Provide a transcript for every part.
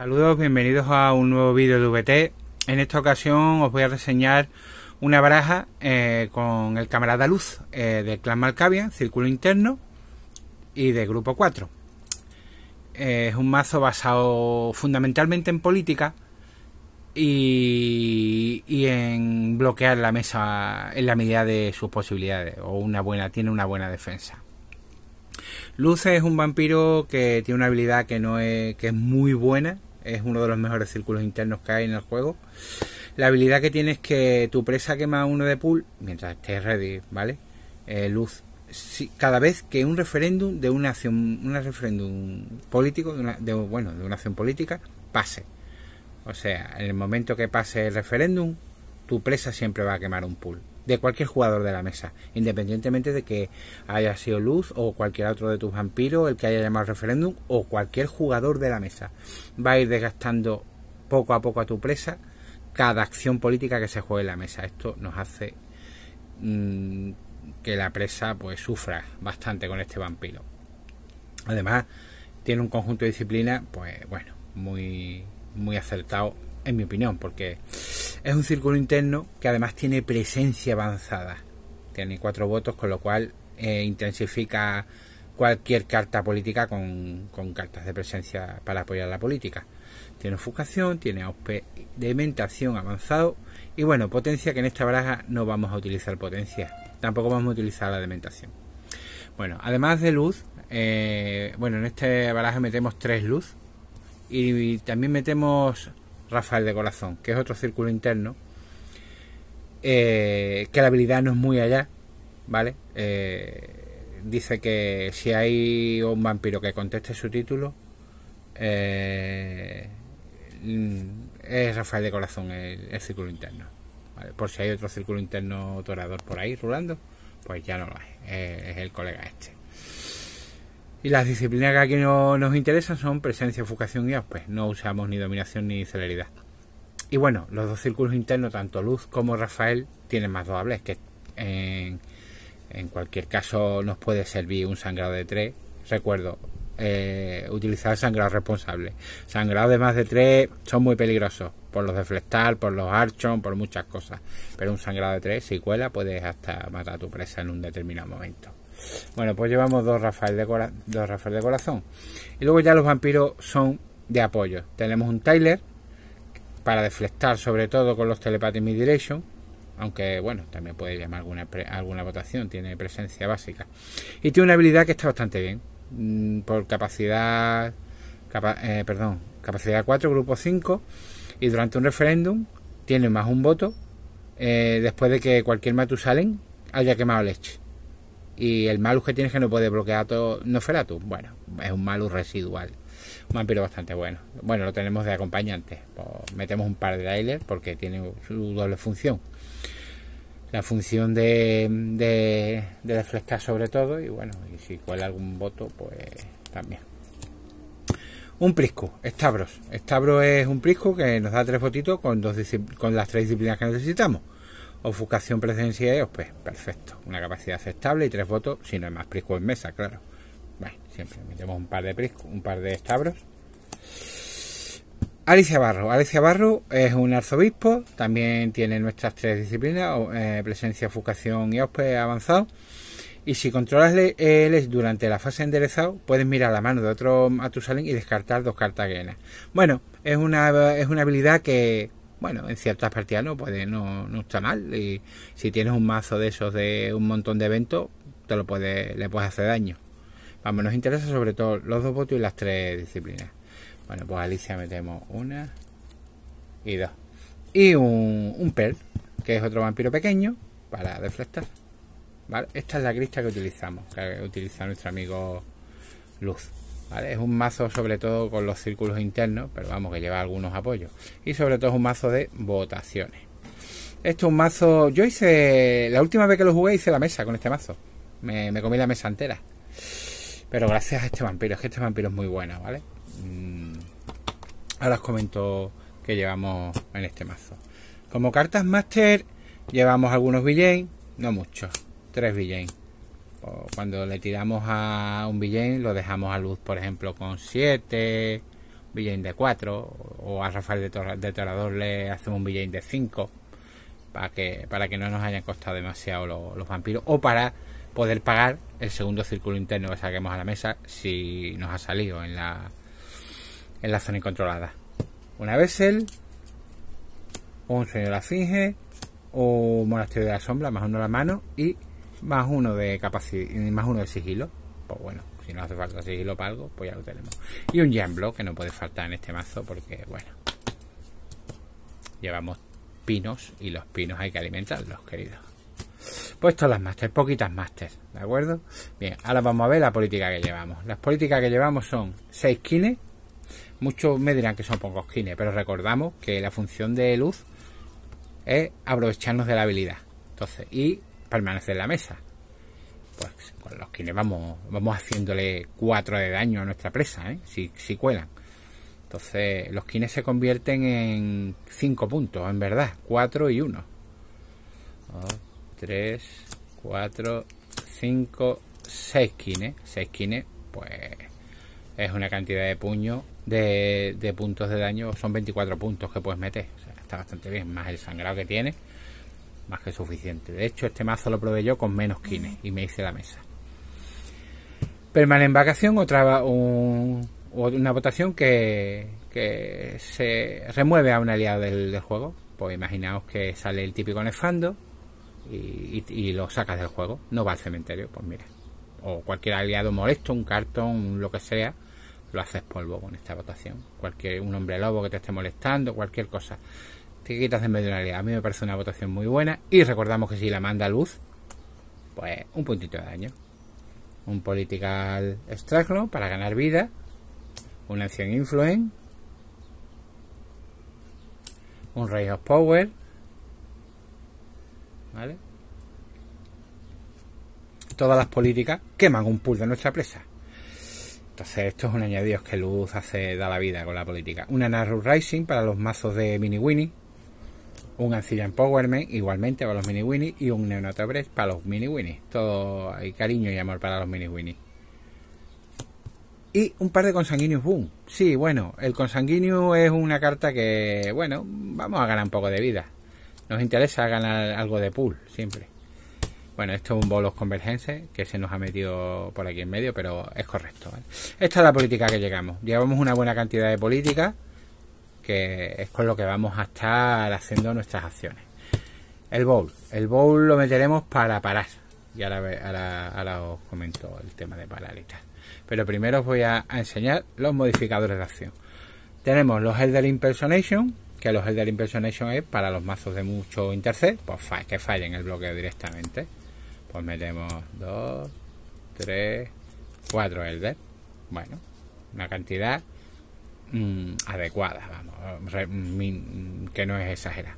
Saludos, bienvenidos a un nuevo vídeo de VT. En esta ocasión os voy a reseñar una baraja eh, con el camarada Luz eh, de clan Malkavian, Círculo Interno y de Grupo 4. Eh, es un mazo basado fundamentalmente en política y, y, en bloquear la mesa en la medida de sus posibilidades o una buena, tiene una buena defensa. Luz es un vampiro que tiene una habilidad que no es, que es muy buena, es uno de los mejores círculos internos que hay en el juego. La habilidad que tienes que tu presa quema uno de pool mientras estés ready, ¿vale? Eh, luz. cada vez que un referéndum de una acción, un referéndum político, de, una, de, bueno, de una acción política, pase. O sea, en el momento que pase el referéndum, tu presa siempre va a quemar un pool de cualquier jugador de la mesa, independientemente de que haya sido Luz o cualquier otro de tus vampiros, el que haya llamado referéndum o cualquier jugador de la mesa. Va a ir desgastando poco a poco a tu presa cada acción política que se juegue en la mesa. Esto nos hace mm, que la presa pues sufra bastante con este vampiro. Además, tiene un conjunto de disciplina pues bueno, muy muy acertado en mi opinión, porque es un círculo interno que además tiene presencia avanzada. Tiene cuatro votos, con lo cual eh, intensifica cualquier carta política con, cartas de presencia para apoyar la política. Tiene ofuscación, tiene dementación avanzado y bueno, potencia que en esta baraja no vamos a utilizar potencia, tampoco vamos a utilizar la dementación. Bueno, además de luz, eh, bueno, en este baraja metemos tres luz y también metemos Rafael de Corazón, que es otro círculo interno, eh, que la habilidad no es muy allá, ¿vale? Eh, dice que si hay un vampiro que conteste su título, eh, es Rafael de Corazón el, círculo interno. Por si hay otro círculo interno torador por ahí rulando, pues ya no lo hay, es el colega este. Y las disciplinas que aquí nos interesan son presencia, enfocación y pues no usamos ni dominación ni celeridad. Y bueno, los dos círculos internos, tanto Luz como Rafael, tienen más doables. que en, cualquier caso nos puede servir un sangrado de tres. Recuerdo, eh, utilizar sangrado responsable. Sangrados de más de tres son muy peligrosos, por los deflectar, por los archon, por muchas cosas. Pero un sangrado de tres, si cuela, puedes hasta matar a tu presa en un determinado momento. Bueno, pues llevamos dos Rafael de, dos Rafael de corazón. Y luego ya los vampiros son de apoyo. Tenemos un Tyler para deflectar sobre todo con los Telepathy Direction aunque bueno, también puede llamar alguna, alguna votación, tiene presencia básica. Y tiene una habilidad que está bastante bien, mm, por capacidad, eh, perdón, capacidad 4, grupo 5, y durante un referéndum tiene más un voto eh, después de que cualquier salen haya quemado leche. Y el malus que tienes que no puede bloquear todo. No fuera tú. Bueno, es un malus residual. Un vampiro bastante bueno. Bueno, lo tenemos de acompañante. Pues, metemos un par de dailers porque tiene su doble función. La función de, de, deflectar sobre todo. Y bueno, y si cuela algún voto, pues también. Un prisco, Stavros. Stavros es un prisco que nos da tres votitos con, dos, con las tres disciplinas que necesitamos. Ofuscación, presencia y pues perfecto. Una capacidad aceptable y tres votos, si no hay más prisco en mesa, claro. Bueno, siempre metemos un par de prisco, un par de estabros. Alicia Barro. Alicia Barro es un arzobispo, también tiene nuestras tres disciplinas, eh, presencia, ofuscación y auspe avanzado. Y si controlas él durante la fase enderezado, puedes mirar la mano de otro Matusalén y descartar dos cartagenas. Bueno, es una, es una habilidad que bueno, en ciertas partidas no puede, no, no está mal. Y si tienes un mazo de esos de un montón de eventos, te lo puede, le puedes hacer daño. Vamos, nos interesa sobre todo los dos votos y las tres disciplinas. Bueno, pues Alicia metemos una y dos. Y un, un Pearl, que es otro vampiro pequeño, para deflectar. Esta es la crista que utilizamos, que utiliza nuestro amigo Luz. Es un mazo sobre todo con los círculos internos, pero vamos que lleva algunos apoyos. Y sobre todo es un mazo de votaciones. Esto es un mazo... Yo hice... La última vez que lo jugué hice la mesa con este mazo. Me, comí la mesa entera. Pero gracias a este vampiro. Es que este vampiro es muy bueno, ¿vale? Mm. Ahora os comento que llevamos en este mazo. Como cartas máster llevamos algunos villains. No muchos. Tres villains cuando le tiramos a un villain, lo dejamos a luz, por ejemplo, con 7, villain de 4, o a Rafael de, Torador le hacemos un villain de 5, para que, para que no nos hayan costado demasiado los vampiros, o para poder pagar el segundo círculo interno que saquemos a la mesa si nos ha salido en la, en la zona incontrolada. Una vez él, un señor de la finge, o un monasterio de la sombra, más uno menos la mano, y más uno de capacidad, más uno de sigilo. Pues bueno, si no hace falta sigilo para algo, pues ya lo tenemos. Y un jam que no puede faltar en este mazo porque, bueno, llevamos pinos y los pinos hay que alimentarlos, queridos. Pues todas las masters, poquitas máster, ¿de acuerdo? Bien, ahora vamos a ver la política que llevamos. Las políticas que llevamos son 6 kines. Muchos me dirán que son pocos kines, pero recordamos que la función de luz es aprovecharnos de la habilidad. Entonces, y permanece en la mesa. Pues con los kines vamos, vamos haciéndole 4 de daño a nuestra presa, ¿eh? si, cuelan. Entonces, los kines se convierten en 5 puntos, en verdad. 4 y 1. 3, 4, 5, 6 kines. 6 kines, pues es una cantidad de puño de, puntos de daño. Son 24 puntos que puedes meter. está bastante bien, más el sangrado que tiene más que suficiente. De hecho, este mazo lo probé yo con menos quines... y me hice la mesa. en vacación, otra una votación que, que, se remueve a un aliado del, juego. Pues imaginaos que sale el típico nefando y, lo sacas del juego. No va al cementerio, pues mira. O cualquier aliado molesto, un cartón, lo que sea, lo haces polvo con esta votación. Cualquier, un hombre lobo que te esté molestando, cualquier cosa. ¿Qué quitas de medio A mí me parece una votación muy buena. Y recordamos que si la manda luz, pues un puntito de daño. Un political ¿no? para ganar vida. Una acción influent. Un Ray of Power. ¿Vale? Todas las políticas queman un pool de nuestra presa. Entonces, esto es un añadido que Luz hace da la vida con la política. Una Narrow Rising para los mazos de Mini Winnie un en Powerman igualmente para los mini winnie y un Neonotobres para los mini winnie Todo hay cariño y amor para los mini winnie Y un par de consanguinius, boom. Sí, bueno, el consanguíneo es una carta que, bueno, vamos a ganar un poco de vida. Nos interesa ganar algo de pool, siempre. Bueno, esto es un bolos convergence que se nos ha metido por aquí en medio, pero es correcto. Esta es la política que llegamos. Llevamos una buena cantidad de políticas que es con lo que vamos a estar haciendo nuestras acciones. El bowl. El bowl lo meteremos para parar. Y ahora, os comento el tema de parar y tal. Pero primero os voy a, enseñar los modificadores de acción. Tenemos los Elder Impersonation, que los Elder Impersonation es para los mazos de mucho intercept, pues que fallen el bloqueo directamente. Pues metemos 2, 3, 4 Elder. Bueno, una cantidad Mm, adecuada vamos, que no es exagerada.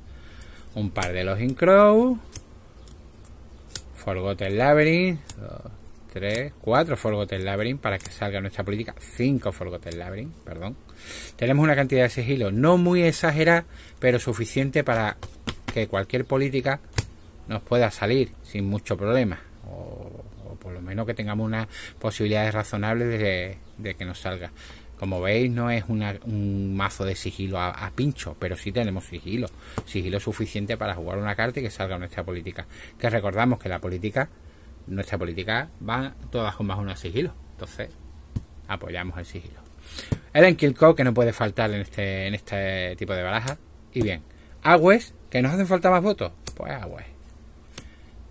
Un par de los in Crow, Forgotten Labyrinth, 3, 4 Forgotten Labyrinth para que salga nuestra política, 5 Forgotten Labyrinth, perdón. Tenemos una cantidad de sigilo no muy exagerada, pero suficiente para que cualquier política nos pueda salir sin mucho problema. O, por lo menos que tengamos unas posibilidades razonables de que nos salga. Como veis, no es un mazo de sigilo a, pincho, pero sí tenemos sigilo. Sigilo suficiente para jugar una carta y que salga nuestra política. Que recordamos que la política, nuestra política, va todas con más menos sigilo. Entonces, apoyamos el sigilo. El Enkilko, que no puede faltar en este, en este tipo de baraja. Y bien, Agües, que nos hacen falta más votos. Pues Agües.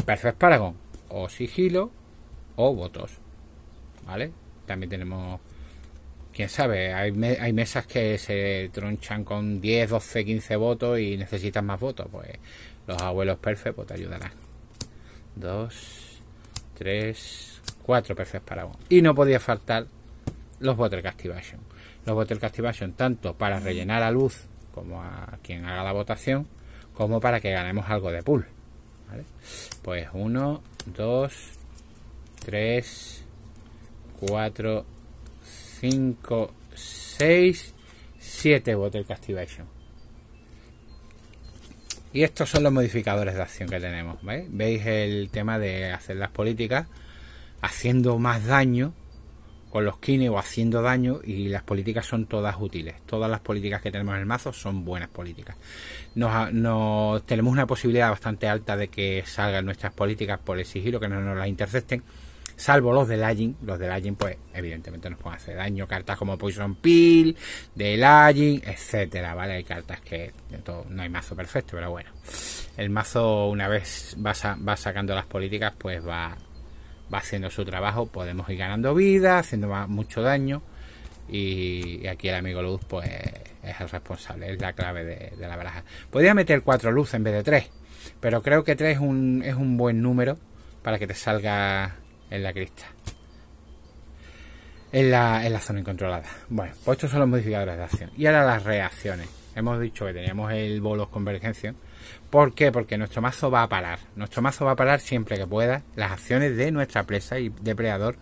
Perfecto Paragon, o sigilo, o votos. ¿Vale? También tenemos quién sabe, hay, mesas que se tronchan con 10, 12, 15 votos y necesitan más votos. Pues los abuelos perfectos pues, te ayudarán. Dos, tres, cuatro perfectos para vos. Y no podía faltar los de Castivation. Los de Castivation tanto para rellenar a luz como a quien haga la votación, como para que ganemos algo de pool. ¿vale? Pues uno, dos, tres, cuatro, 5, 6, 7 botel Activation. Y estos son los modificadores de acción que tenemos. ¿veis? el tema de hacer las políticas haciendo más daño con los kines o haciendo daño y las políticas son todas útiles. Todas las políticas que tenemos en el mazo son buenas políticas. Nos, tenemos una posibilidad bastante alta de que salgan nuestras políticas por exigir sigilo, que no nos las intercepten salvo los de Lagin. Los de Lagin, pues, evidentemente nos pueden hacer daño. Cartas como Poison Pill, de Lagin, etcétera, ¿vale? Hay cartas que no hay mazo perfecto, pero bueno. El mazo, una vez va, sacando las políticas, pues va, va haciendo su trabajo. Podemos ir ganando vida, haciendo mucho daño. Y aquí el amigo Luz, pues, es el responsable, es la clave de, la baraja. Podría meter cuatro Luz en vez de tres, pero creo que tres un, es un buen número para que te salga en la crista. En la, zona incontrolada. Bueno, pues estos son los modificadores de acción. Y ahora las reacciones. Hemos dicho que teníamos el bolos convergencia. ¿Por qué? Porque nuestro mazo va a parar. Nuestro mazo va a parar siempre que pueda las acciones de nuestra presa y depredador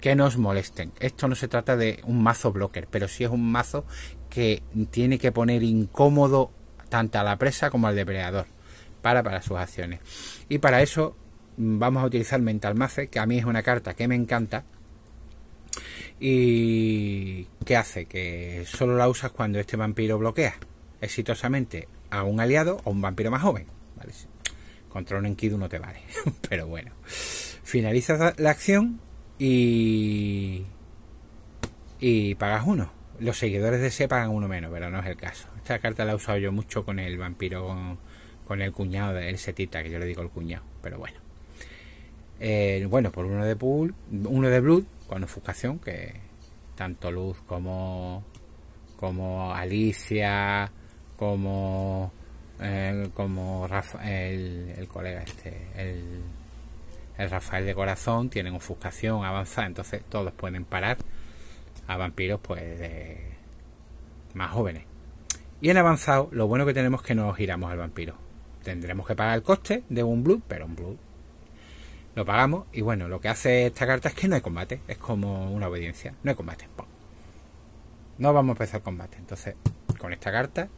que nos molesten. Esto no se trata de un mazo blocker, pero sí es un mazo que tiene que poner incómodo tanto a la presa como al depredador para, para sus acciones. Y para eso vamos a utilizar Mental Mace que a mí es una carta que me encanta. ¿Y qué hace? Que solo la usas cuando este vampiro bloquea exitosamente a un aliado o un vampiro más joven. ¿vale? Contra un Enkidu no te vale, pero bueno. Finalizas la acción y. y pagas uno. Los seguidores de ese pagan uno menos, pero no es el caso. Esta carta la he usado yo mucho con el vampiro, con el cuñado el setita, que yo le digo el cuñado, pero bueno. Eh, bueno, por uno de pool, uno de Blood con ofuscación, que tanto Luz como, como Alicia, como, eh, como el, colega este, el, el Rafael de corazón, tienen ofuscación avanzada, entonces todos pueden parar a vampiros pues más jóvenes. Y en avanzado, lo bueno que tenemos es que no giramos al vampiro. Tendremos que pagar el coste de un Blood, pero un Blood lo pagamos y bueno, lo que hace esta carta es que no hay combate, es como una obediencia, no hay combate. No vamos a empezar combate. Entonces, con esta carta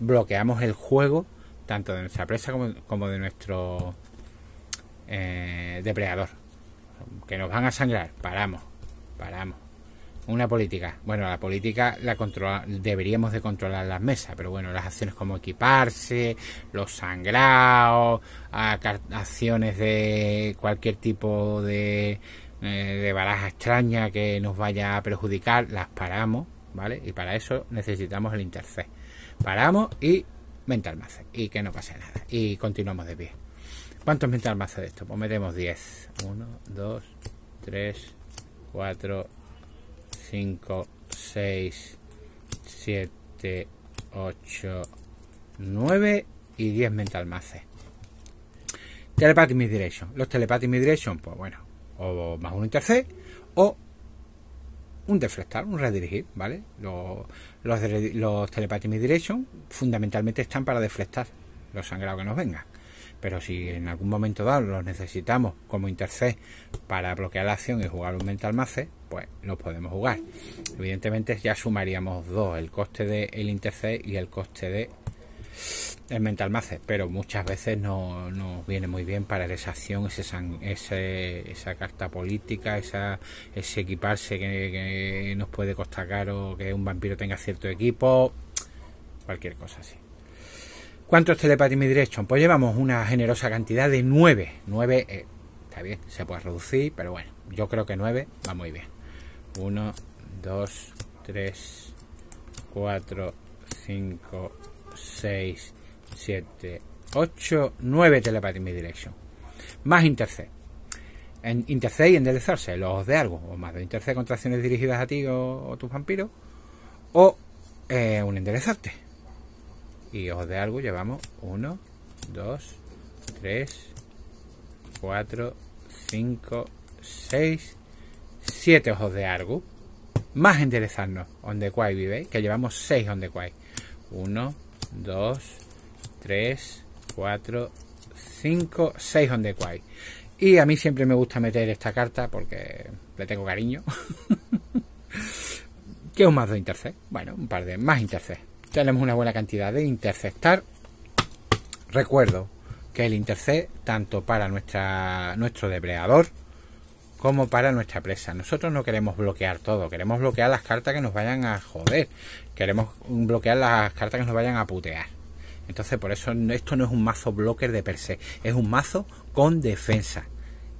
bloqueamos el juego tanto de nuestra presa como, de nuestro eh, depredador. Que nos van a sangrar, paramos, paramos. Una política. Bueno, la política la controla, deberíamos de controlar las mesas, pero bueno, las acciones como equiparse, los sangrados, acciones de cualquier tipo de, eh, de baraja extraña que nos vaya a perjudicar, las paramos, ¿vale? Y para eso necesitamos el intercés. Paramos y mental mace, y que no pase nada. Y continuamos de pie. ¿Cuántos mental mace de esto? Pues metemos 10. 1, 2, 3, 4, 5, 6, 7, 8, 9 y 10 mental maces. Telepathy direction. Los telepathy Direction, pues bueno, o más un interc, o un deflectar, un redirigir, ¿vale? Los, los, los fundamentalmente están para deflectar los sangrados que nos vengan. Pero si en algún momento dado los necesitamos como interfaz para bloquear la acción y jugar un mental mace, pues los podemos jugar. Evidentemente ya sumaríamos dos, el coste del el y el coste de el mental mace, pero muchas veces no nos viene muy bien para esa acción, ese, ese, esa carta política, esa, ese equiparse que, que nos puede costar caro que un vampiro tenga cierto equipo, cualquier cosa así. ¿Cuántos Telepathy Direction? Pues llevamos una generosa cantidad de 9. 9, eh, está bien, se puede reducir, pero bueno, yo creo que 9 va muy bien. 1, 2, 3, 4, 5, 6, 7, 8, 9 Telepathy Direction. Más Intercept. En y enderezarse, los de algo, o más de Intercept contracciones dirigidas a ti o, a tus vampiros, o eh, un enderezarte y ojos de algo llevamos 1, 2, 3, 4, 5, 6, 7 ojos de algo. Más interesarnos donde cual vive, que llevamos 6 donde quay 1, 2, 3, 4, 5, 6 donde quay Y a mí siempre me gusta meter esta carta porque le tengo cariño. ¿Qué es un más de intercés. Bueno, un par de más intercés tenemos una buena cantidad de interceptar. Recuerdo que el intercept tanto para nuestra, nuestro depredador como para nuestra presa. Nosotros no queremos bloquear todo, queremos bloquear las cartas que nos vayan a joder, queremos bloquear las cartas que nos vayan a putear. Entonces por eso esto no es un mazo blocker de per se, es un mazo con defensa.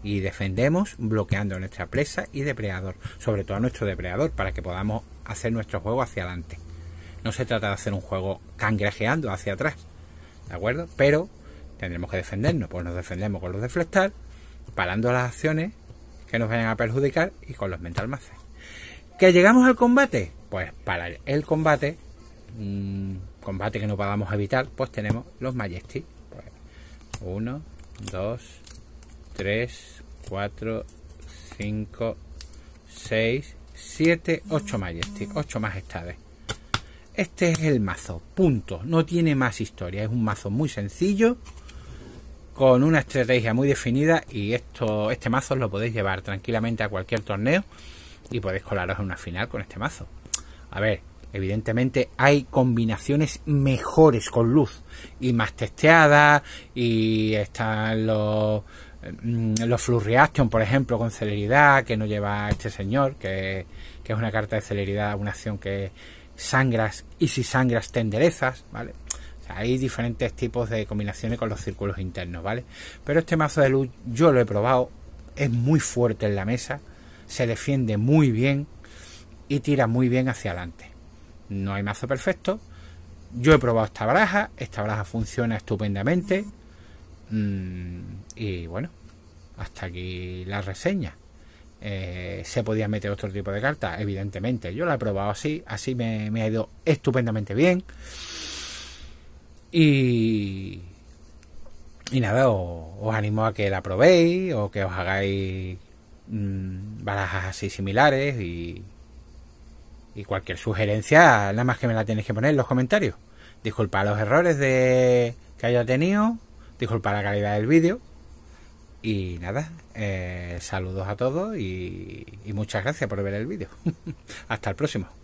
Y defendemos bloqueando nuestra presa y depredador, sobre todo a nuestro depredador, para que podamos hacer nuestro juego hacia adelante. No se trata de hacer un juego cangrejeando hacia atrás, ¿de acuerdo? Pero tendremos que defendernos, pues nos defendemos con los deflectar, parando las acciones que nos vayan a perjudicar y con los mental maces. ¿Que llegamos al combate? Pues para el combate, mm, combate que no podamos evitar, pues tenemos los Majesty. Pues uno, dos, tres, cuatro, cinco, seis, siete, ocho Majesty, 8 majestades. Este es el mazo, punto. No tiene más historia. Es un mazo muy sencillo, con una estrategia muy definida y esto, este mazo lo podéis llevar tranquilamente a cualquier torneo y podéis colaros en una final con este mazo. A ver, evidentemente hay combinaciones mejores con luz y más testeadas y están los mm, los Flux Reaction, por ejemplo, con celeridad, que no lleva este señor, que, que es una carta de celeridad, una acción que, sangras y si sangras tenderezas, ¿vale? hay diferentes tipos de combinaciones con los círculos internos, ¿vale? Pero este mazo de luz yo lo he probado, es muy fuerte en la mesa, se defiende muy bien y tira muy bien hacia adelante. No hay mazo perfecto. Yo he probado esta baraja, esta baraja funciona estupendamente. Mm, y bueno, hasta aquí la reseña. Eh, se podía meter otro tipo de carta evidentemente. Yo la he probado así, así me, ha ido estupendamente bien. Y, nada, os, animo a que la probéis o que os hagáis mm, barajas así similares y, cualquier sugerencia, nada más que me la tenéis que poner en los comentarios. Disculpa los errores de que haya tenido, disculpa la calidad del vídeo y nada, eh, saludos a todos y, y muchas gracias por ver el vídeo. Hasta el próximo.